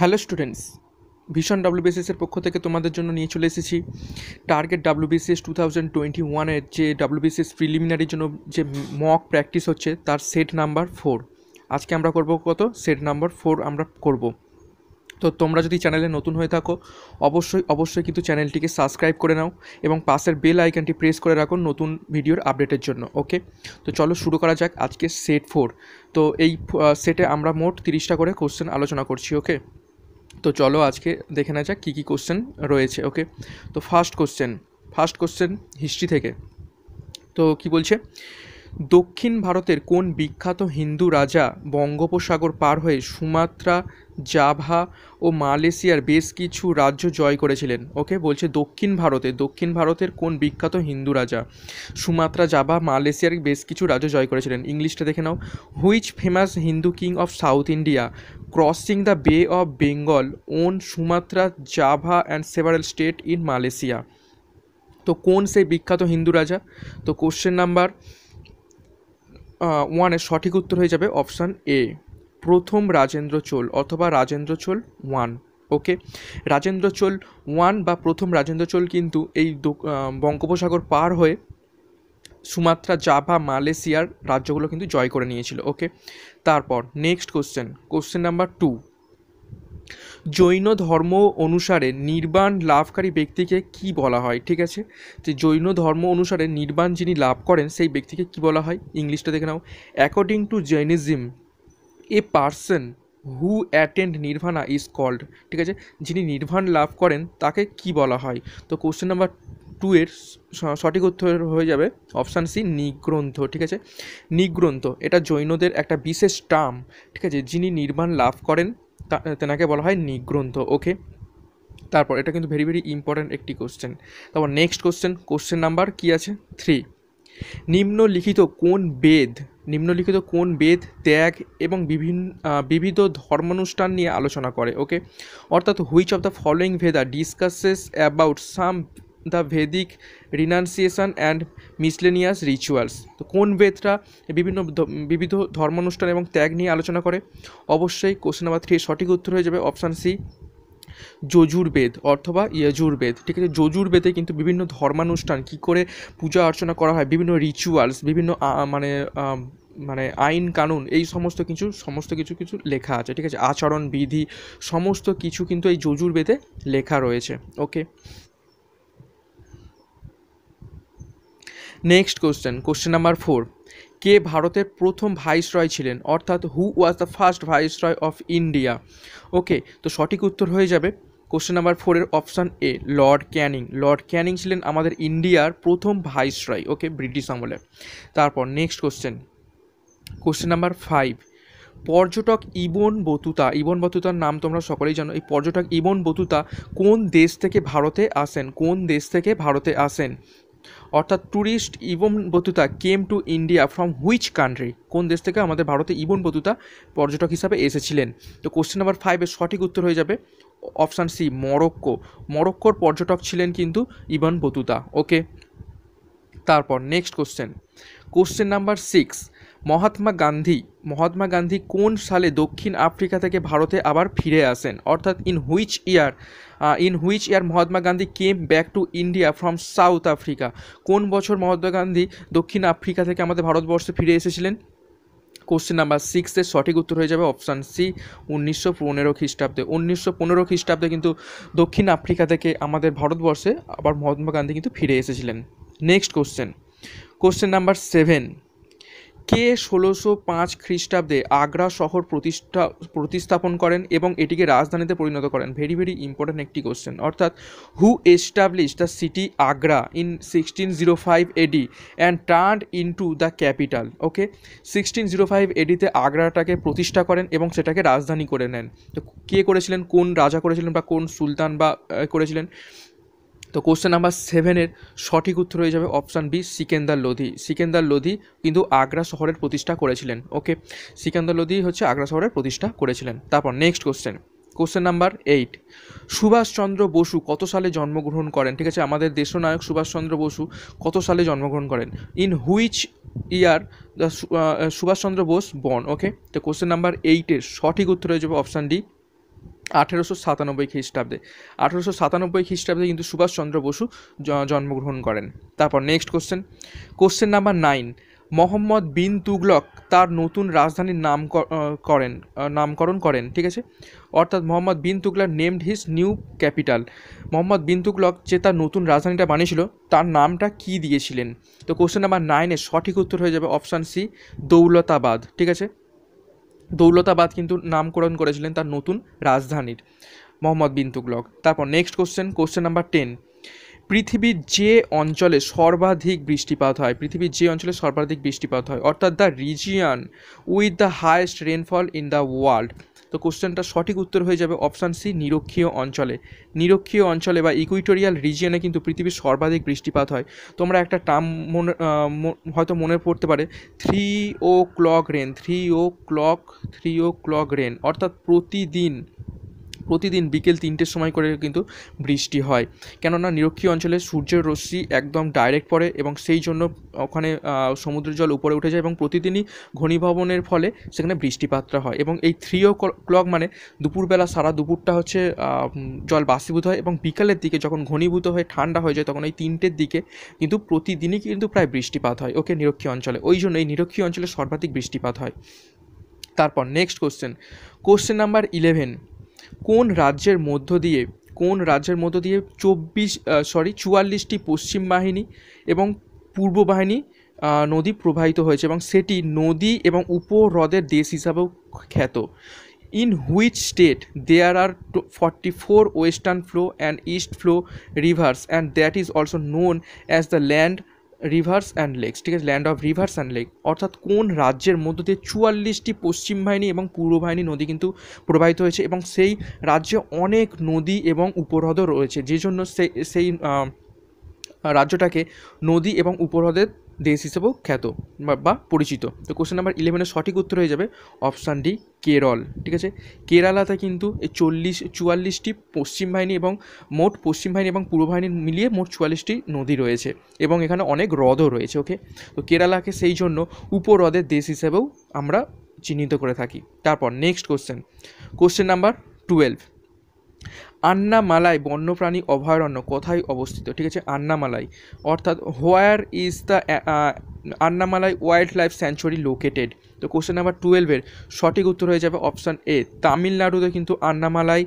hello students ভীষণ ডাব্লিউবিসিএসের পক্ষ থেকে তোমাদের জন্য নিয়ে চলে এসেছি target WBCS two thousand twenty ওয়ানের যে ডাব্লিউবিসিএস প্রিলিমিনারির জন্য যে মক প্র্যাকটিস হচ্ছে তার সেট নাম্বার ফোর আজকে আমরা করব কত সেট নাম্বার ফোর আমরা করব তো তোমরা যদি চ্যানেলে নতুন হয়ে থাকো অবশ্যই অবশ্যই কিন্তু চ্যানেলটিকে সাবস্ক্রাইব করে নাও এবং পাশের বেল আইকনটি প্রেস করে রাখো নতুন ভিডিওর আপডেটের জন্য ওকে তো চলো শুরু করা যাক আজকে সেট ফোর তো এই সেটে আমরা মোট তিরিশটা করে কোশ্চেন আলোচনা করছি ওকে তো চলো আজকে দেখে না যাক কী কী কোশ্চেন রয়েছে ওকে তো first question first question history থেকে তো কি বলছে দক্ষিণ ভারতের কোন বিখ্যাত হিন্দু রাজা বঙ্গোপসাগর পার হয়ে সুমাত্রা জাভা ও মালয়েশিয়ার বেশ কিছু রাজ্য জয় করেছিলেন ওকে বলছে দক্ষিণ ভারতে দক্ষিণ ভারতের কোন বিখ্যাত হিন্দু রাজা সুমাত্রা জাভা মালয়েশিয়ার বেশ কিছু রাজ্য জয় করেছিলেন ইংলিশটা দেখে নাও which famous Hindu king of South India crossing the Bay of Bengal on Sumatra Java and several state in Malaysia তো কোন সেই বিখ্যাত হিন্দু রাজা তো কোশ্চেন নাম্বার ওয়ানের সঠিক উত্তর হয়ে যাবে অপশান এ প্রথম রাজেন্দ্র চোল অথবা Rajendra Chola one okay Rajendra Chola one বা প্রথম রাজেন্দ্র চোল কিন্তু এই বঙ্গোপসাগর পার হয়ে সুমাত্রা জাভা মালয়েশিয়ার রাজ্যগুলো কিন্তু জয় করে নিয়েছিল ওকে তারপর next question question number two Jain ধর্ম অনুসারে নির্বাণ লাভকারী ব্যক্তিকে কি বলা হয় ঠিক আছে যে জৈন ধর্ম অনুসারে নির্বাণ যিনি লাভ করেন সেই ব্যক্তিকে কি বলা হয় ইংলিশটা দেখে নাও according to Jainism a person who attend nirvana is called ঠিক আছে যিনি নির্বাণ লাভ করেন তাকে কি বলা হয় তো কোশ্চেন নাম্বার টু এর সঠিক উত্তর হয়ে যাবে অপশান সি নিগ্রন্থ ঠিক আছে নিগ্রন্থ এটা জৈনদের একটা বিশেষ টার্ম ঠিক আছে যিনি নির্মাণ লাভ করেন তেনাকে বলা হয় নিগ্রন্থ ওকে তারপর এটা কিন্তু ভেরি ভেরি ইম্পর্ট্যান্ট একটি কোশ্চেন তারপর নেক্সট কোশ্চেন কোশ্চেন নাম্বার কি আছে থ্রি নিম্নলিখিত কোন বেদ নিম্নলিখিত কোন বেদ ত্যাগ এবং বিভিন্ন বিবিধ ধর্মানুষ্ঠান নিয়ে আলোচনা করে ওকে অর্থাৎ which of the following Veda discusses about some the Vedic renunciation and miscellaneous rituals তো কোন বেদরা বিভিন্ন বিবিধ ধর্মানুষ্ঠান এবং ত্যাগ নিয়ে আলোচনা করে অবশ্যই কোশ্চেন নাম্বার থ্রি সঠিক উত্তর হয়ে যাবে অপশান সি যজুর্বেদ অথবা ইয়জুর্বেদ ঠিক আছে যজুর্বেদে কিন্তু বিভিন্ন ধর্মানুষ্ঠান কি করে পূজা অর্চনা করা হয় বিভিন্ন রিচুয়ালস বিভিন্ন মানে মানে আইন কানুন এই সমস্ত কিছু সমস্ত কিছু কিছু লেখা আছে ঠিক আছে আচরণ বিধি সমস্ত কিছু কিন্তু এই যজুর্বেদে লেখা রয়েছে okay next question question number four কে ভারতের প্রথম ভাইসরয় ছিলেন অর্থাৎ who was the first viceroy of India okay তো সঠিক উত্তর হয়ে যাবে কোশ্চেন নাম্বার ফোরের option A Lord Canning Lord Canning ছিলেন আমাদের ইন্ডিয়ার প্রথম ভাইসরয় ওকে ব্রিটিশ আমলে তারপর next question question number five পর্যটক ইবন বতুতা ইবন বতুতার নাম তোমরা সকলেই জানো এই পর্যটক ইবন বতুতা কোন দেশ থেকে ভারতে আসেন কোন দেশ থেকে ভারতে আসেন অর্থাৎ tourist Ibn Battuta came to India from which country কোন দেশ থেকে আমাদের ভারতে ইবন বতুতা পর্যটক হিসাবে এসেছিলেন তো কোশ্চেন নাম্বার ফাইভের সঠিক উত্তর হয়ে যাবে অপশান সি মরক্কো মরক্কোর পর্যটক ছিলেন কিন্তু ইবন বতুতা ওকে তারপর next question question number six Mahatma Gandhi Mahatma Gandhi কোন সালে দক্ষিণ আফ্রিকা থেকে ভারতে আবার ফিরে আসেন অর্থাৎ in which year in which year Mahatma Gandhi came back to India from South Africa কোন বছর মহাত্মা গান্ধী দক্ষিণ আফ্রিকা থেকে আমাদের ভারতবর্ষে ফিরে এসেছিলেন কোশ্চেন নাম্বার সিক্সের সঠিক উত্তর হয়ে যাবে অপশান সি উনিশশো পনেরো খ্রিস্টাব্দে উনিশশো পনেরো খ্রিস্টাব্দে কিন্তু দক্ষিণ আফ্রিকা থেকে আমাদের ভারতবর্ষে আবার মহাত্মা গান্ধী কিন্তু ফিরে এসেছিলেন next question question number seven কে ষোলোশো পাঁচ খ্রিস্টাব্দে আগ্রা শহর প্রতিষ্ঠা প্রতিস্থাপন করেন এবং এটিকে রাজধানীতে পরিণত করেন ভেরি ভেরি ইম্পর্ট্যান্ট একটি কোশ্চেন অর্থাৎ who establish the city Agra in sixteen zero five AD and turn to the capital okay sixteen zero five এডিতে আগ্রাটাকে প্রতিষ্ঠা করেন এবং সেটাকে রাজধানী করে নেন তো কে করেছিলেন কোন রাজা করেছিলেন বা কোন সুলতান বা করেছিলেন তো কোশ্চেন নাম্বার সেভেনের সঠিক উত্তর হয়ে যাবে অপশান বি সিকেন্দার লোধি সিকেন্দার লোধি কিন্তু আগ্রা শহরের প্রতিষ্ঠা করেছিলেন ওকে সিকেন্দার লোধি হচ্ছে আগ্রা শহরের প্রতিষ্ঠা করেছিলেন তারপর next question question number eight Subhashchandra Basu কত সালে জন্মগ্রহণ করেন ঠিক আছে আমাদের দেশনায়ক সুভাষচন্দ্র বসু কত সালে জন্মগ্রহণ করেন in which year the Subhashchandra Bose born okay তো কোশ্চেন নাম্বার এইটের সঠিক উত্তর হয়ে যাবে অপশান ডি আঠেরোশো সাতানব্বই খ্রিস্টাব্দে আঠেরোশো সাতানব্বই খ্রিস্টাব্দে কিন্তু সুভাষচন্দ্র বসু জন্মগ্রহণ করেন তারপর next question question number nine Muhammad bin Tughlaq তার নতুন রাজধানীর নাম করেন নামকরণ করেন ঠিক আছে অর্থাৎ Muhammad bin Tughlaq named his new capital Muhammad bin Tughlaq যে তার নতুন রাজধানীটা বানিয়েছিল তার নামটা কি দিয়েছিলেন তো কোশ্চেন নাম্বার নাইনের সঠিক উত্তর হয়ে যাবে অপশান সি দৌলতাবাদ ঠিক আছে দৌলতাবাদ কিন্তু নামকরণ করেছিলেন তার নতুন রাজধানীর মোহাম্মদ বিন তুগলক তারপর next question question number ten পৃথিবীর যে অঞ্চলে সর্বাধিক বৃষ্টিপাত হয় পৃথিবীর যে অঞ্চলে সর্বাধিক বৃষ্টিপাত হয় অর্থাৎ the region with the highest rainfall in the world তো কোশ্চেনটা সঠিক উত্তর হয়ে যাবে অপশান সি নিরক্ষীয় অঞ্চলে নিরক্ষীয় অঞ্চলে বা ইকুইটোরিয়াল রিজিয়নে কিন্তু পৃথিবীর সর্বাধিক বৃষ্টিপাত হয় তোমরা একটা টার্ম মনে হয়তো মনে পড়তে পারে three o'clock rain three o'clock three o'clock rain অর্থাৎ প্রতিদিন প্রতিদিন বিকেল তিনটের সময় করে কিন্তু বৃষ্টি হয় কেননা নিরক্ষীয় অঞ্চলে সূর্যের রশ্মি একদম ডাইরেক্ট পড়ে এবং সেই জন্য ওখানে সমুদ্রের জল উপরে উঠে যায় এবং প্রতিদিনই ঘনীভবনের ফলে সেখানে বৃষ্টিপাতটা হয় এবং এই থ্রি ও ক্লক মানে দুপুরবেলা সারা দুপুরটা হচ্ছে জল বাসীভূত হয় এবং বিকালের দিকে যখন ঘনীভূত হয়ে ঠান্ডা হয়ে যায় তখন এই তিনটের দিকে কিন্তু প্রতিদিনই কিন্তু প্রায় বৃষ্টিপাত হয় ওকে নিরক্ষী অঞ্চলে ওই জন্য এই নিরক্ষীয় অঞ্চলে সর্বাধিক বৃষ্টিপাত হয় তারপর next question question number eleven কোন রাজ্যের মধ্য দিয়ে কোন রাজ্যের মধ্য দিয়ে চব্বিশ সরি চুয়াল্লিশটি পশ্চিম বাহিনী এবং পূর্ব বাহিনী নদী প্রবাহিত হয়েছে এবং সেটি নদী এবং উপহ্রদের দেশ হিসাবেও খ্যাত in which state there are forty four western flow and east flow rivers and that is also known as the land rivers and lakes ঠিক আছে land of rivers and lake অর্থাৎ কোন রাজ্যের মধ্য দিয়ে চুয়াল্লিশটি পশ্চিম বাহিনী এবং পূর্ব বাহিনী নদী কিন্তু প্রবাহিত হয়েছে এবং সেই রাজ্যে অনেক নদী এবং উপহ্রদ রয়েছে যে জন্য সেই সেই রাজ্যটাকে নদী এবং উপহ্রদের দেশ হিসেবেও খ্যাত বা পরিচিত তো কোশ্চেন নাম্বার ইলেভেনের সঠিক উত্তর হয়ে যাবে অপশান ডি কেরল ঠিক আছে কেরালাতে কিন্তু এই চল্লিশ চুয়াল্লিশটি পশ্চিম বাহিনী এবং মোট পশ্চিম বাহিনী এবং পূর্ব বাহিনী মিলিয়ে মোট চুয়াল্লিশটি নদী রয়েছে এবং এখানে অনেক হ্রদও রয়েছে ওকে তো কেরালাকে সেই জন্য উপহ্রদের দেশ হিসেবেও আমরা চিহ্নিত করে থাকি তারপর next question question number twelve Annamalai বন্যপ্রাণী অভয়ারণ্য কোথায় অবস্থিত ঠিক আছে আন্নামালাই অর্থাৎ where is the Annamalai wildlife sanctuary located তো কোশ্চেন নাম্বার টুয়েলভের সঠিক উত্তর হয়ে যাবে অপশান এ তামিলনাড়ুতে কিন্তু আন্নামালাই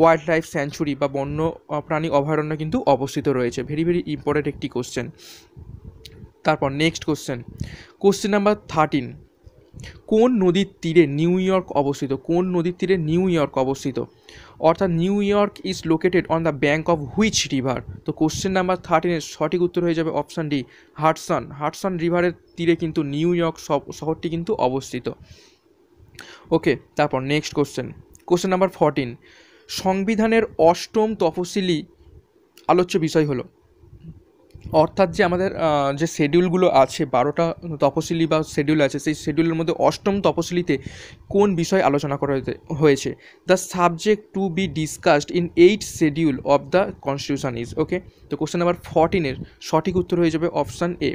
ওয়াইল্ড লাইফ স্যাঞ্চুরি বা বন্য প্রাণী অভয়ারণ্য কিন্তু অবস্থিত রয়েছে ভেরি ভেরি ইম্পর্টেন্ট একটি কোশ্চেন তারপর next question question number thirteen কোন নদীর তীরে নিউ ইয়র্ক অবস্থিত কোন নদীর তীরে নিউ ইয়র্ক অবস্থিত অর্থাৎ New York is located on the bank of which river তো কোশ্চেন নাম্বার থার্টিনের সঠিক উত্তর হয়ে যাবে অপশান ডি হাটসন হাটসন রিভারের তীরে কিন্তু নিউ ইয়র্ক শহরটি কিন্তু অবস্থিত ওকে তারপর next question question number fourteen সংবিধানের অষ্টম তফসিলি আলোচ্য বিষয় হলো অর্থাৎ যে আমাদের যে শেডিউলগুলো আছে বারোটা তপশিলি বা শেডিউল আছে সেই শেডিউলের মধ্যে অষ্টম তপশিলিতে কোন বিষয় আলোচনা করা হয়েছে the subject to be discussed in eight schedule of the constitution is okay তো কোশ্চেন নাম্বার ফর্টিনের সঠিক উত্তর হয়ে যাবে অপশান এ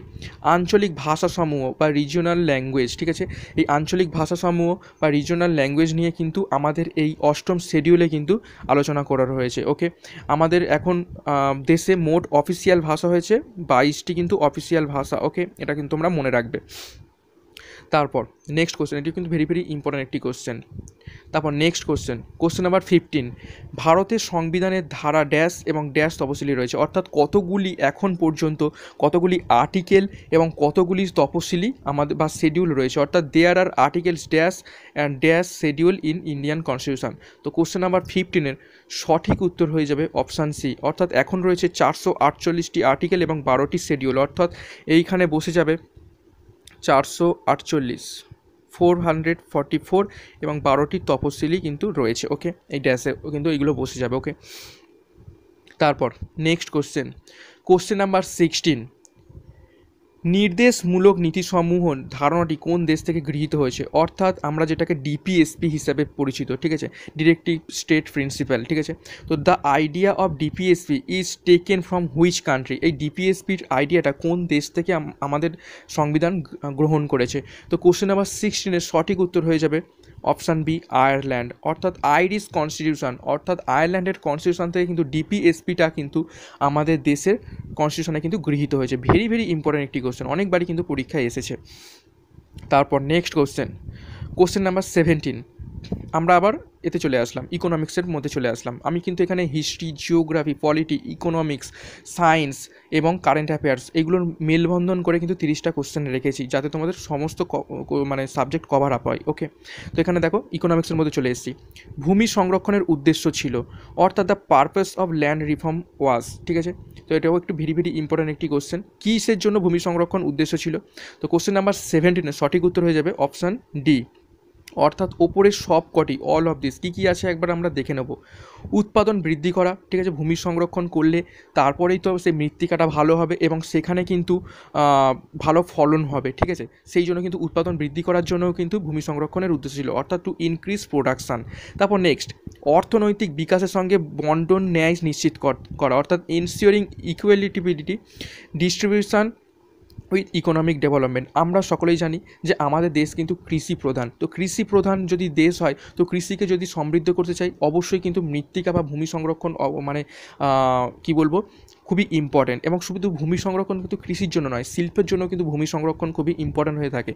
আঞ্চলিক ভাষাসমূহ বা রিজিওনাল ল্যাঙ্গুয়েজ ঠিক আছে এই আঞ্চলিক ভাষাসমূহ বা রিজিওনাল ল্যাঙ্গুয়েজ নিয়ে কিন্তু আমাদের এই অষ্টম শেডিউলে কিন্তু আলোচনা করা হয়েছে ওকে আমাদের এখন দেশে মোট অফিসিয়াল ভাষা হয়েছে বাইশটি কিন্তু অফিসিয়াল ভাষা ওকে এটা কিন্তু তোমরা মনে রাখবে তারপর নেক্সট কোশ্চেন এটি কিন্তু ভেরি ভেরি ইম্পর্ট্যান্ট একটি কোশ্চেন তারপর next question question number fifteen ভারতের সংবিধানের ধারা ড্যাশ এবং ড্যাশ তপশিলি রয়েছে অর্থাৎ কতগুলি এখন পর্যন্ত কতগুলি আর্টিকেল এবং কতগুলি তপশিলি আমাদের বা শেডিউল রয়েছে অর্থাৎ there are articles dash and dash schedule in Indian constitution তো কোশ্চেন নাম্বার ফিফটিনের সঠিক উত্তর হয়ে যাবে অপশান সি অর্থাৎ এখন রয়েছে চারশো আটচল্লিশটি আর্টিকেল এবং বারোটি শেডিউল অর্থাৎ এইখানে বসে যাবে চারশো আটচল্লিশ ফোর হান্ড্রেড ফর্টি ফোর এবং বারোটি তপশিলি কিন্তু রয়েছে ওকে এই ড্যাশে কিন্তু এইগুলো বসে যাবে ওকে তারপর next question question number sixteen নির্দেশমূলক নীতিসমূহ ধারণাটি কোন দেশ থেকে গৃহীত হয়েছে অর্থাৎ আমরা যেটাকে ডিপিএসপি হিসাবে পরিচিত ঠিক আছে ডিরেক্টিভ স্টেট প্রিন্সিপাল ঠিক আছে তো the idea of DPSP is taken from which country এই ডিপিএসপির আইডিয়াটা কোন দেশ থেকে আমাদের সংবিধান গ্রহণ করেছে তো কোশ্চেন নাম্বার সিক্সটিনের সঠিক উত্তর হয়ে যাবে অপশান বি আয়ারল্যান্ড অর্থাৎ আইরিশ কনস্টিটিউশন অর্থাৎ আয়ারল্যান্ডের কনস্টিটিউশন থেকে কিন্তু ডিপিএসপিটা কিন্তু আমাদের দেশের কনস্টিটিউশনে কিন্তু গৃহীত হয়েছে ভেরি ভেরি ইম্পর্ট্যান্ট একটি কোশ্চেন অনেকবারই কিন্তু পরীক্ষায় এসেছে তারপর next question question number seventeen আমরা আবার এতে চলে আসলাম ইকোনমিক্সের মধ্যে চলে আসলাম আমি কিন্তু এখানে history geography polity economics science এবং কারেন্ট অ্যাফেয়ার্স এগুলোর মেলবন্ধন করে কিন্তু তিরিশটা কোশ্চেন রেখেছি যাতে তোমাদের সমস্ত মানে সাবজেক্ট কভার আপ হয় ওকে তো এখানে দেখো ইকোনমিক্সের মধ্যে চলে এসেছি ভূমি সংরক্ষণের উদ্দেশ্য ছিল অর্থাৎ the purpose of land reform was ঠিক আছে তো এটাও একটু ভেরি ভেরি ইম্পর্ট্যান্ট একটি কোশ্চেন কিসের জন্য ভূমি সংরক্ষণ উদ্দেশ্য ছিল তো কোশ্চেন নাম্বার সেভেন্টিনে সঠিক উত্তর হয়ে যাবে অপশান ডি অর্থাৎ ওপরের সব কটি অল অফ দিস কী কী আছে একবার আমরা দেখে নেব উৎপাদন বৃদ্ধি করা ঠিক আছে ভূমি সংরক্ষণ করলে তারপরেই তো সেই মৃত্তিকাটা ভালো হবে এবং সেখানে কিন্তু ভালো ফলন হবে ঠিক আছে সেই জন্য কিন্তু উৎপাদন বৃদ্ধি করার জন্যও কিন্তু ভূমি সংরক্ষণের উদ্দেশ্য ছিল অর্থাৎ টু ইনক্রিজ প্রোডাকশান তারপর নেক্সট অর্থনৈতিক বিকাশের সঙ্গে বন্টন ন্যায় নিশ্চিত করা অর্থাৎ ensuring equitability distribution with economic development আমরা সকলেই জানি যে আমাদের দেশ কিন্তু কৃষি প্রধান তো কৃষি প্রধান যদি দেশ হয় তো কৃষিকে যদি সমৃদ্ধ করতে চাই অবশ্যই কিন্তু মৃত্তিকা বা ভূমি সংরক্ষণ মানে কি বলবো খুবই ইম্পর্ট্যান্ট এবং শুধু ভূমি সংরক্ষণ কিন্তু কৃষির জন্য নয় শিল্পের জন্য কিন্তু ভূমি সংরক্ষণ খুবই ইম্পর্ট্যান্ট হয়ে থাকে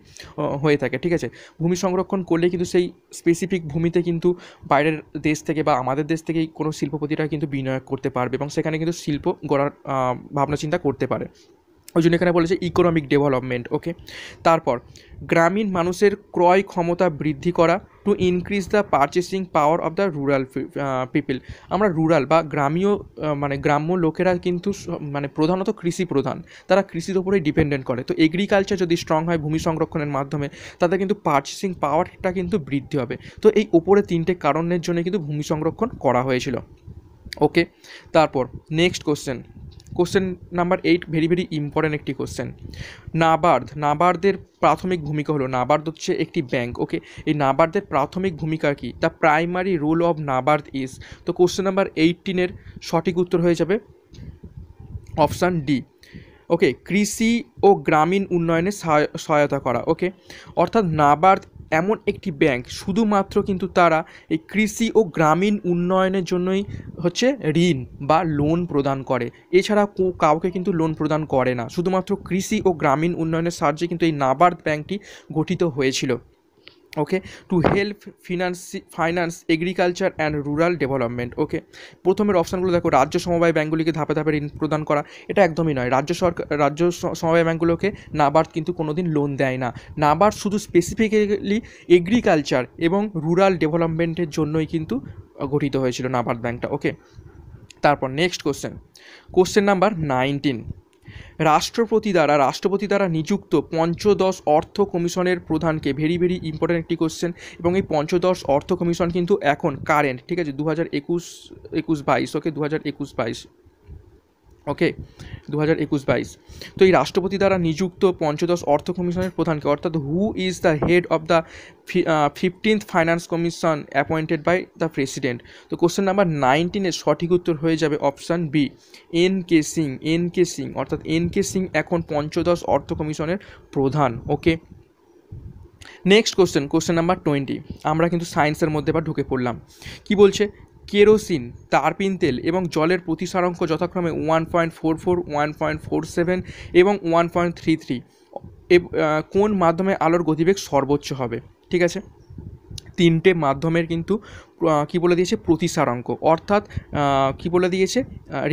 হয়ে থাকে ঠিক আছে ভূমি সংরক্ষণ করলে কিন্তু সেই স্পেসিফিক ভূমিতে কিন্তু বাইরের দেশ থেকে বা আমাদের দেশ থেকেই কোনো শিল্পপতিরা কিন্তু বিনিয়োগ করতে পারবে এবং সেখানে কিন্তু শিল্প গড়ার ভাবনা চিন্তা করতে পারে ওই জন্য এখানে বলেছে ইকোনমিক ডেভেলপমেন্ট ওকে তারপর গ্রামীণ মানুষের ক্রয় ক্ষমতা বৃদ্ধি করা to increase the purchasing power of the rural people আমরা রুরাল বা গ্রামীয় মানে গ্রাম্য লোকেরা কিন্তু মানে প্রধানত কৃষি প্রধান তারা কৃষির ওপরেই ডিপেন্ডেন্ট করে তো এগ্রিকালচার যদি স্ট্রং হয় ভূমি সংরক্ষণের মাধ্যমে তাদের কিন্তু পারচেসিং পাওয়ারটা কিন্তু বৃদ্ধি হবে তো এই ওপরে তিনটে কারণের জন্য কিন্তু ভূমি সংরক্ষণ করা হয়েছিল ওকে তারপর next question question number eight very very important একটি কোশ্চেন নাবার্দ নাবার্দের প্রাথমিক ভূমিকা হলো নাবার্দ হচ্ছে একটি ব্যাংক ওকে এই নাবার্দের প্রাথমিক ভূমিকা কি the primary role of NABARD is তো কোশ্চেন নাম্বার এইটিনের সঠিক উত্তর হয়ে যাবে অপশান ডি ওকে কৃষি ও গ্রামীণ উন্নয়নে সহায়তা করা ওকে অর্থাৎ নাবার্দ এমন একটি ব্যাংক শুধুমাত্র কিন্তু তারা এই কৃষি ও গ্রামীণ উন্নয়নের জন্যই হচ্ছে ঋণ বা লোন প্রদান করে এছাড়া কাউকে কিন্তু লোন প্রদান করে না শুধুমাত্র কৃষি ও গ্রামীণ উন্নয়নের সাহায্যে কিন্তু এই নাবার্ড ব্যাংকটি গঠিত হয়েছিল okay to help finance finance agriculture and rural development okay প্রথমের অপশানগুলো দেখো রাজ্য সমবায় ব্যাঙ্কগুলিকে ধাপে ধাপে ঋণ প্রদান করা এটা একদমই নয় রাজ্য সরকার রাজ্য সমবায় ব্যাঙ্কগুলোকে নাবার্ড কিন্তু কোনো দিন লোন দেয় না নাবার্ড শুধু স্পেসিফিক্যালি এগ্রিকালচার এবং রুরাল ডেভেলপমেন্টের জন্যই কিন্তু গঠিত হয়েছিল নাবার্ড ব্যাঙ্কটা ওকে তারপর next question question number nineteen রাষ্ট্রপতি দ্বারা রাষ্ট্রপতি দ্বারা নিযুক্ত পঞ্চদশ অর্থ কমিশনের প্রধানকে ভেরি ভেরি ইম্পর্ট্যান্ট একটি কোশ্চেন এবং এই পঞ্চদশ অর্থ কমিশন কিন্তু এখন কারেন্ট ঠিক আছে দু হাজার একুশ একুশ বাইশ ওকে দু হাজার একুশ বাইশ ওকে দু হাজার একুশ বাইশ তো এই রাষ্ট্রপতি দ্বারা নিযুক্ত পঞ্চদশ অর্থ কমিশনের প্রধানকে অর্থাৎ who is the head of the fifteenth finance commission appointed by the president তো কোশ্চেন নাম্বার নাইনটিনের সঠিক উত্তর হয়ে যাবে option B N K Singh N K Singh অর্থাৎ এন কে সিং এখন পঞ্চদশ অর্থ কমিশনের প্রধান okay next question question number twenty আমরা কিন্তু সায়েন্সের মধ্যে এবার ঢুকে পড়লাম কি বলছে কেরোসিন তারপিন তেল এবং জলের প্রতিসারাঙ্ক যথাক্রমে one point four four one point four seven এবং ওয়ান পয়েন্ট থ্রি থ্রি কোন মাধ্যমে আলোর গতিবেগ সর্বোচ্চ হবে ঠিক আছে তিনটে মাধ্যমের কিন্তু কি বলে দিয়েছে প্রতিসারাঙ্ক অর্থাৎ কি বলে দিয়েছে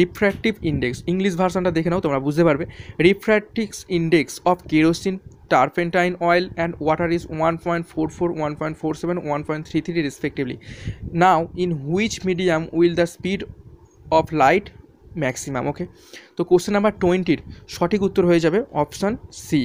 রিফ্র্যাক্টিভ ইন্ডেক্স ইংলিশ ভার্সানটা দেখে নাও তোমরা বুঝতে পারবে refractive index of kerosene turpentine oil and water is one point four four one point four seven one point three three respectively now in which medium will the speed of light maximum okay তো question number টোয়েন্টির সঠিক উত্তর হয়ে যাবে option C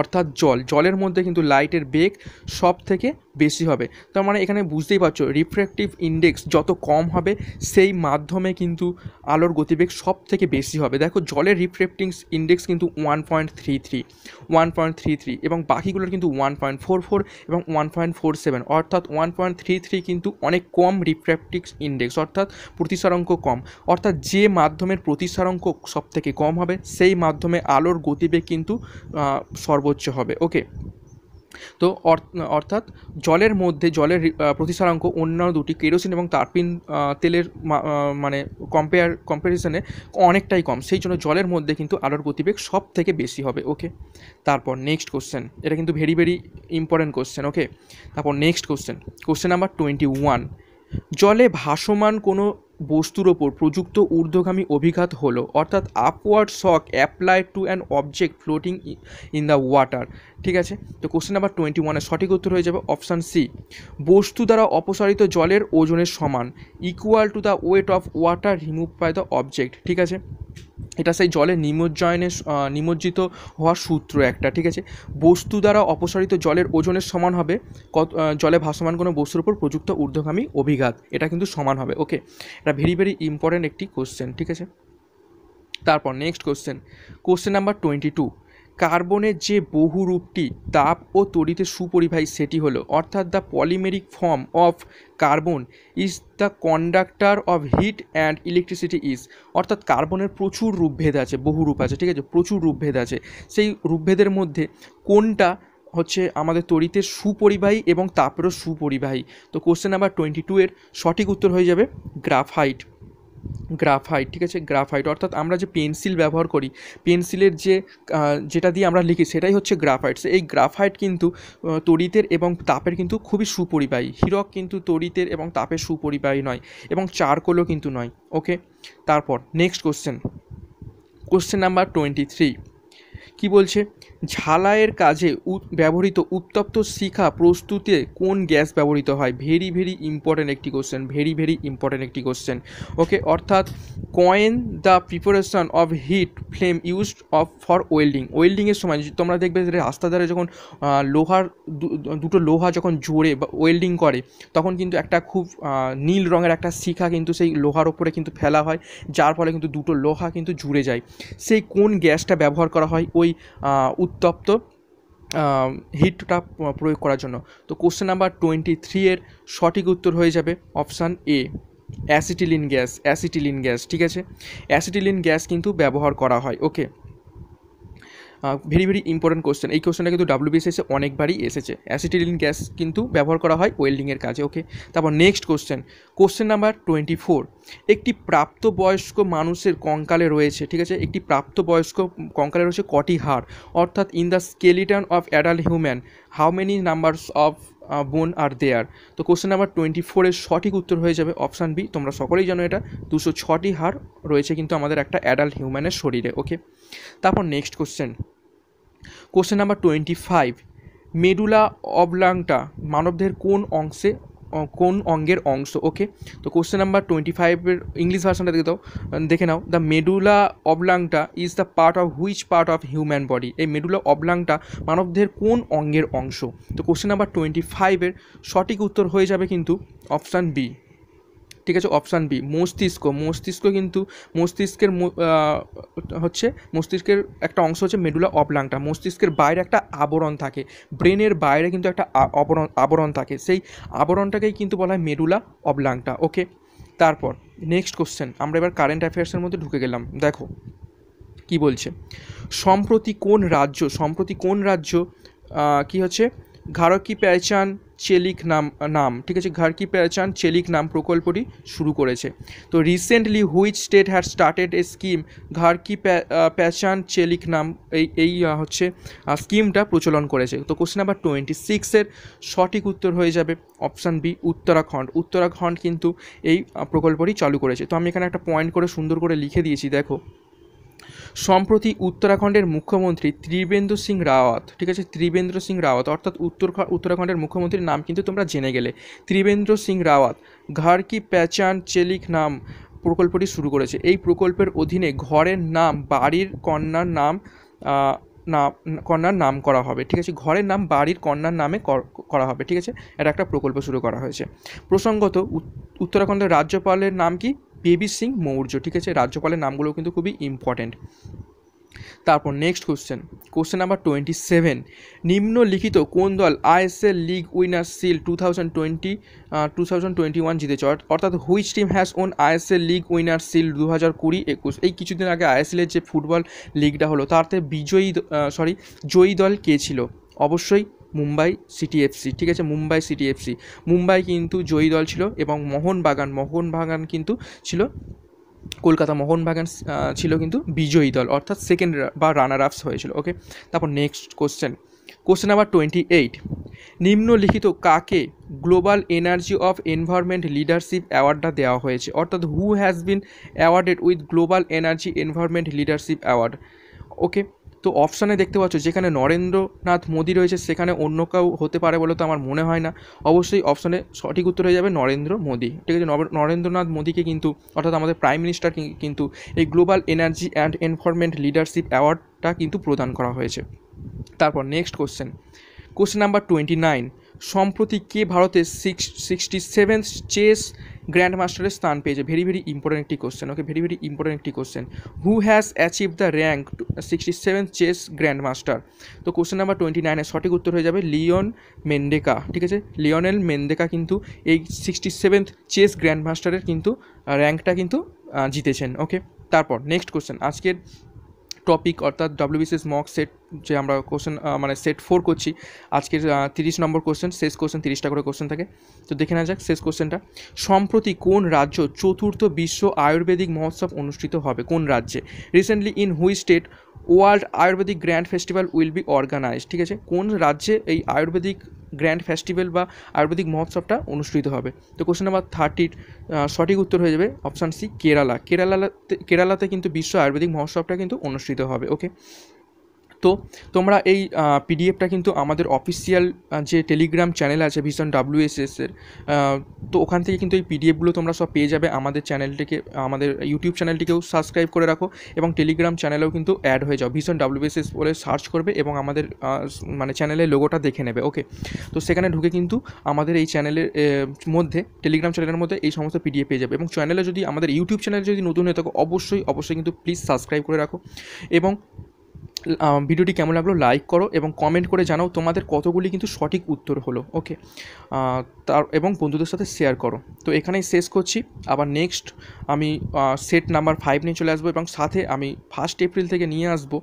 অর্থাৎ জল জলের মধ্যে কিন্তু লাইটের বেগ সব থেকে বেশি হবে তার মানে এখানে বুঝতেই পারছো রিফ্রেকটিভ ইন্ডেক্স যত কম হবে সেই মাধ্যমে কিন্তু আলোর গতিবেগ সব থেকে বেশি হবে দেখো জলের রিফ্র্যাক্টিং ইন্ডেক্স কিন্তু one point three three one point three three এবং বাকিগুলোর কিন্তু ওয়ান পয়েন্ট ফোর ফোর এবং ওয়ান পয়েন্ট ফোর সেভেন অর্থাৎ ওয়ান পয়েন্ট থ্রি থ্রি কিন্তু অনেক কম রিফ্র্যাক্টিভ ইন্ডেক্স অর্থাৎ প্রতিসারঙ্ক কম অর্থাৎ যে মাধ্যমের সব থেকে কম হবে সেই মাধ্যমে আলোর গতিবেগ কিন্তু সর্বোচ্চ হবে ওকে তো অর্থাৎ জলের মধ্যে জলের প্রতিসারাঙ্ক অন্যান্য দুটি কেরোসিন এবং তারপিন তেলের মানে কম্পেয়ার কম্পারিজনে অনেকটাই কম সেই জন্য জলের মধ্যে কিন্তু আলোর গতিবেগ সব থেকে বেশি হবে ওকে তারপর নেক্সট কোশ্চেন এটা কিন্তু very very important question okay তারপর next question question number twenty one জলে ভাসমান কোনো বস্তুর ওপর প্রযুক্ত ঊর্ধ্বগামী অভিঘাত হলো অর্থাৎ upward shock applied to an object floating in the water ঠিক আছে তো কোশ্চেন নাম্বার টোয়েন্টি ওয়ানের সঠিক উত্তর হয়ে যাবে অপশান সি বস্তু দ্বারা অপসারিত জলের ওজনের সমান equal to the weight of water remove by the object ঠিক আছে এটা সেই জলে নিমজ্জয়নে নিমজ্জিত হওয়ার সূত্র একটা ঠিক আছে বস্তু দ্বারা অপসারিত জলের ওজনের সমান হবে কত জলে ভাসমান কোনো বস্তুর উপর প্রযুক্ত ঊর্ধ্বগামী অভিঘাত এটা কিন্তু সমান হবে ওকে এটা ভেরি ভেরি ইম্পর্ট্যান্ট একটি কোশ্চেন ঠিক আছে তারপর next question question number twenty two কার্বনের যে বহু রূপটি তাপ ও তড়িতে সুপরিবাহী সেটি হল অর্থাৎ the polymeric form of carbon is the conductor of heat and electricity is অর্থাৎ কার্বনের প্রচুর রূপভেদ আছে বহু রূপ আছে ঠিক আছে প্রচুর রূপভেদ আছে সেই রূপভেদের মধ্যে কোনটা হচ্ছে আমাদের তড়িতে সুপরিবাহী এবং তাপেরও সুপরিবাহী তো কোশ্চেন নাম্বার টোয়েন্টি টু এর সঠিক উত্তর হয়ে যাবে গ্রাফাইট গ্রাফাইট ঠিক আছে গ্রাফাইট অর্থাৎ আমরা যে পেন্সিল ব্যবহার করি পেন্সিলের যে যেটা দিয়ে আমরা লিখি সেটাই হচ্ছে গ্রাফাইটস এই গ্রাফাইট কিন্তু তড়িতের এবং তাপের কিন্তু খুবই সুপরিবাহী হীরক কিন্তু তড়িতের এবং তাপের সুপরিবাহী নয় এবং চারকোলও কিন্তু নয় ওকে তারপর next question question number twenty three কী বলছে ঝালাইয়ের কাজে ব্যবহৃত উত্তপ্ত শিখা প্রস্তুতে কোন গ্যাস ব্যবহৃত হয় ভেরি ভেরি ইম্পর্ট্যান্ট একটি কোশ্চেন ভেরি ভেরি ইম্পর্ট্যান্ট একটি কোশ্চেন ওকে অর্থাৎ coin the preparation of heat flame use of for welding ওয়েল্ডিংয়ের সময় তোমরা দেখবে যে রাস্তা ধারে যখন লোহার দুটো লোহা যখন জোরে ওয়েল্ডিং করে তখন কিন্তু একটা খুব নীল রঙের একটা শিখা কিন্তু সেই লোহার ওপরে কিন্তু ফেলা হয় যার ফলে কিন্তু দুটো লোহা কিন্তু জুড়ে যায় সেই কোন গ্যাসটা ব্যবহার করা হয় ওই উত্তপ্ত হিটটা প্রয়োগ করার জন্য তো কোশ্চেন নাম্বার টোয়েন্টি থ্রিয়ের এর সঠিক উত্তর হয়ে যাবে option A acetylene gas acetylene gas ঠিক আছে অ্যাসিটিলিন গ্যাস কিন্তু ব্যবহার করা হয় okay very very important question এই কোশ্চেনটা কিন্তু ডাব্লিউবিএসএসে অনেকবারই এসেছে অ্যাসিটিলিন গ্যাস কিন্তু ব্যবহার করা হয় ওয়েল্ডিংয়ের কাজে ওকে তারপর next question question number twenty four একটি প্রাপ্তবয়স্ক মানুষের কঙ্কালে রয়েছে ঠিক আছে একটি প্রাপ্তবয়স্ক কঙ্কালে রয়েছে কটি হাড় অর্থাৎ in the skeleton of adult human how many numbers of bone are দেয়ার তো কোশ্চেন নাম্বার টোয়েন্টি ফোরের সঠিক উত্তর হয়ে যাবে অপশান বি তোমরা সকলেই জানো এটা দুশো ছটি হার রয়েছে কিন্তু আমাদের একটা অ্যাডাল্ট হিউম্যানের শরীরে ওকে তারপর next question question number twenty five medulla oblongata মানবদের কোন অংশে কোন অঙ্গের অংশ ওকে তো কোশ্চেন নাম্বার টোয়েন্টি ফাইভের ইংলিশ ভার্সনটা দেখে দাও দেখে নাও the medulla oblongata is the part of which part of human body এই মেডুলা অবলাংটা মানবদের কোন অঙ্গের অংশ তো কোশ্চেন নাম্বার টোয়েন্টি ফাইভের সঠিক উত্তর হয়ে যাবে কিন্তু অপশান বি ঠিক আছে অপশান বি মস্তিষ্ক মস্তিষ্ক কিন্তু মস্তিষ্কের হচ্ছে মস্তিষ্কের একটা অংশ হচ্ছে মেডুলা অপলাংটা মস্তিষ্কের বাইরে একটা আবরণ থাকে ব্রেনের বাইরে কিন্তু একটা আবরণ আবরণ থাকে সেই আবরণটাকেই কিন্তু বলা হয় মেডুলা অবলাংটা ওকে তারপর নেক্সট কোশ্চেন আমরা এবার কারেন্ট অ্যাফেয়ার্সের মধ্যে ঢুকে গেলাম দেখো কি বলছে সম্প্রতি কোন রাজ্য সম্প্রতি কোন রাজ্য কি হচ্ছে ঘাড় কি পেহচান চেলিক নাম নাম ঠিক আছে ঘর কি চেলিক নাম প্রকল্পটি শুরু করেছে তো recently which state had started a scheme ঘর কি চেলিক নাম এই এই হচ্ছে স্কিমটা প্রচলন করেছে তো কোশ্চেন নাম্বার টোয়েন্টি সিক্সের সঠিক উত্তর হয়ে যাবে অপশান বি উত্তরাখণ্ড উত্তরাখণ্ড কিন্তু এই প্রকল্পটি চালু করেছে তো আমি এখানে একটা পয়েন্ট করে সুন্দর করে লিখে দিয়েছি দেখো সম্প্রতি উত্তরাখণ্ডের মুখ্যমন্ত্রী ত্রিবেন্দ্র সিং রাওয়াত ঠিক আছে ত্রিবেন্দ্র সিং রাওয়াত অর্থাৎ উত্তর উত্তরাখণ্ডের মুখ্যমন্ত্রীর নাম কিন্তু তোমরা জেনে গেলে ত্রিবেন্দ্র সিং রাওয়াত ঘর কি প্যাচান চেলিক নাম প্রকল্পটি শুরু করেছে এই প্রকল্পের অধীনে ঘরের নাম বাড়ির কন্যার নাম না কন্যার নাম করা হবে ঠিক আছে ঘরের নাম বাড়ির কন্যার নামে করা হবে ঠিক আছে এটা একটা প্রকল্প শুরু করা হয়েছে প্রসঙ্গত উত্তরাখণ্ডের রাজ্যপালের নাম কি পিবি সিং মৌর্য ঠিক আছে রাজ্যপালের নামগুলো কিন্তু খুবই ইম্পর্ট্যান্ট তারপর next question question number twenty seven নিম্নলিখিত কোন দল ISL league winner seal two thousand twenty two thousand twenty one জিতেছে অর্থাৎ which team has won ISL league winner seal দু হাজার কুড়ি একুশ এই কিছুদিন আগে আইএসএলের যে ফুটবল লিগটা হলো তাতে বিজয়ী সরি জয়ী দল কে ছিল অবশ্যই মুম্বাই সিটি এফসি ঠিক আছে মুম্বাই সিটি এফসি মুম্বাই কিন্তু জয়ী দল ছিল এবং মোহনবাগান মোহনবাগান কিন্তু ছিল কলকাতা মোহনবাগান ছিল কিন্তু বিজয়ী দল অর্থাৎ সেকেন্ড বা রানার আপস হয়েছিল ওকে তারপর next question question number twenty eight নিম্নলিখিত কাকে global energy of environment leadership অ্যাওয়ার্ডটা দেওয়া হয়েছে অর্থাৎ who has been awarded with global energy environment leadership award okay তো অপশানে দেখতে পাচ্ছ যেখানে নরেন্দ্রনাথ মোদী রয়েছে সেখানে অন্য কেউ হতে পারে বলে তো আমার মনে হয় না অবশ্যই অপশানে সঠিক উত্তর হয়ে যাবে নরেন্দ্র মোদী ঠিক আছে নরেন্দ্রনাথ মোদীকে কিন্তু অর্থাৎ আমাদের প্রাইম মিনিস্টার কিন্তু এই global energy and environment leadership অ্যাওয়ার্ডটা কিন্তু প্রদান করা হয়েছে তারপর next question question number twenty nine সম্প্রতি কে ভারতের six sixty seventh chess grand মাস্টারের স্থান পেয়েছে ভেরি ভেরি ইম্পর্টেন্ট একটি question okay very very important একটি question who has achieve the rank sixty seventh chess grand master তো কোশ্চেন নাম্বার টোয়েন্টি নাইনের সঠিক উত্তর হয়ে যাবে লিওন মেন্ডেকা ঠিক আছে লিওনেল মেন্ডেকা কিন্তু এই সিক্সটি সেভেন্থ চেস গ্র্যান্ড মাস্টারের কিন্তু র্যাঙ্কটা কিন্তু জিতেছেন ওকে তারপর নেক্সট কোশ্চেন আজকের টপিক অর্থাৎ ডাব্লিউবিসিএস মক সেট যে আমরা কোশ্চেন মানে সেট ফোর করছি আজকের তিরিশ নম্বর কোশ্চেন শেষ কোশ্চেন তিরিশটা করে কোশ্চেন থাকে তো দেখে নেওয়া যাক শেষ কোশ্চেনটা সম্প্রতি কোন রাজ্য চতুর্থ বিশ্ব আয়ুর্বেদিক মহোৎসব অনুষ্ঠিত হবে কোন রাজ্যে recently in which state world ayurvedic grand festival will be organize ঠিক আছে কোন রাজ্যে এই আয়ুর্বেদিক গ্র্যান্ড ফেস্টিভ্যাল বা আয়ুর্বেদিক মহোৎসবটা অনুষ্ঠিত হবে তো কোশ্চেন নাম্বার থার্টির সঠিক উত্তর হয়ে যাবে অপশান সি কেরালা কেরালাতে কেরালাতে কিন্তু বিশ্ব আয়ুর্বেদিক মহোৎসবটা কিন্তু অনুষ্ঠিত হবে ওকে তো তোমরা এই পিডিএফটা কিন্তু আমাদের অফিসিয়াল যে টেলিগ্রাম চ্যানেল আছে ভীষণ ডাব্লিউএসএসের তো ওখান থেকে কিন্তু এই পিডিএফগুলো তোমরা সব পেয়ে যাবে আমাদের চ্যানেলটিকে আমাদের ইউটিউব চ্যানেলটিকেও সাবস্ক্রাইব করে রাখো এবং টেলিগ্রাম চ্যানেলেও কিন্তু অ্যাড হয়ে যাও ভীষণ ডাব্লিউএসএস বলে সার্চ করবে এবং আমাদের মানে চ্যানেলের লোগোটা দেখে নেবে ওকে তো সেখানে ঢুকে কিন্তু আমাদের এই চ্যানেলের মধ্যে টেলিগ্রাম চ্যানেলের মধ্যে এই সমস্ত পিডিএফ পেয়ে যাবে এবং চ্যানেলে যদি আমাদের ইউটিউব চ্যানেল যদি নতুন হয়ে থাকো অবশ্যই অবশ্যই কিন্তু প্লিজ সাবস্ক্রাইব করে রাখো এবং ভিডিওটি কেমন লাগলো লাইক করো এবং কমেন্ট করে জানাও তোমাদের কতগুলি কিন্তু সঠিক উত্তর হলো ওকে তার এবং বন্ধুদের সাথে শেয়ার করো তো এখানেই শেষ করছি আবার নেক্সট আমি সেট নাম্বার ফাইভ নিয়ে চলে আসবো এবং সাথে আমি ফার্স্ট এপ্রিল থেকে নিয়ে আসবো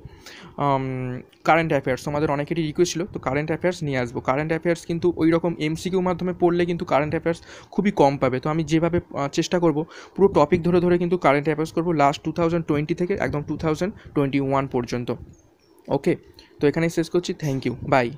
কারেন্ট অ্যাফেয়ার্স তোমাদের অনেকেরই রিকোয়েস্ট ছিল তো কারেন্ট অ্যাফেয়ার্স নিয়ে আসবো কারেন্ট অ্যাফেয়ার্স কিন্তু ওই রকম এমসিকিউ মাধ্যমে পড়লে কিন্তু কারেন্ট অ্যাফেয়ার্স খুবই কম পাবে তো আমি যেভাবে চেষ্টা করব পুরো টপিক ধরে ধরে কিন্তু কারেন্ট অ্যাফেয়ার্স করবো লাস্ট টু থাউজেন্ড টোয়েন্টি থেকে একদম টু থাউজেন্ড টোয়েন্টি ওয়ান পর্যন্ত ওকে তো এখানেই শেষ করছি থ্যাংক ইউ বাই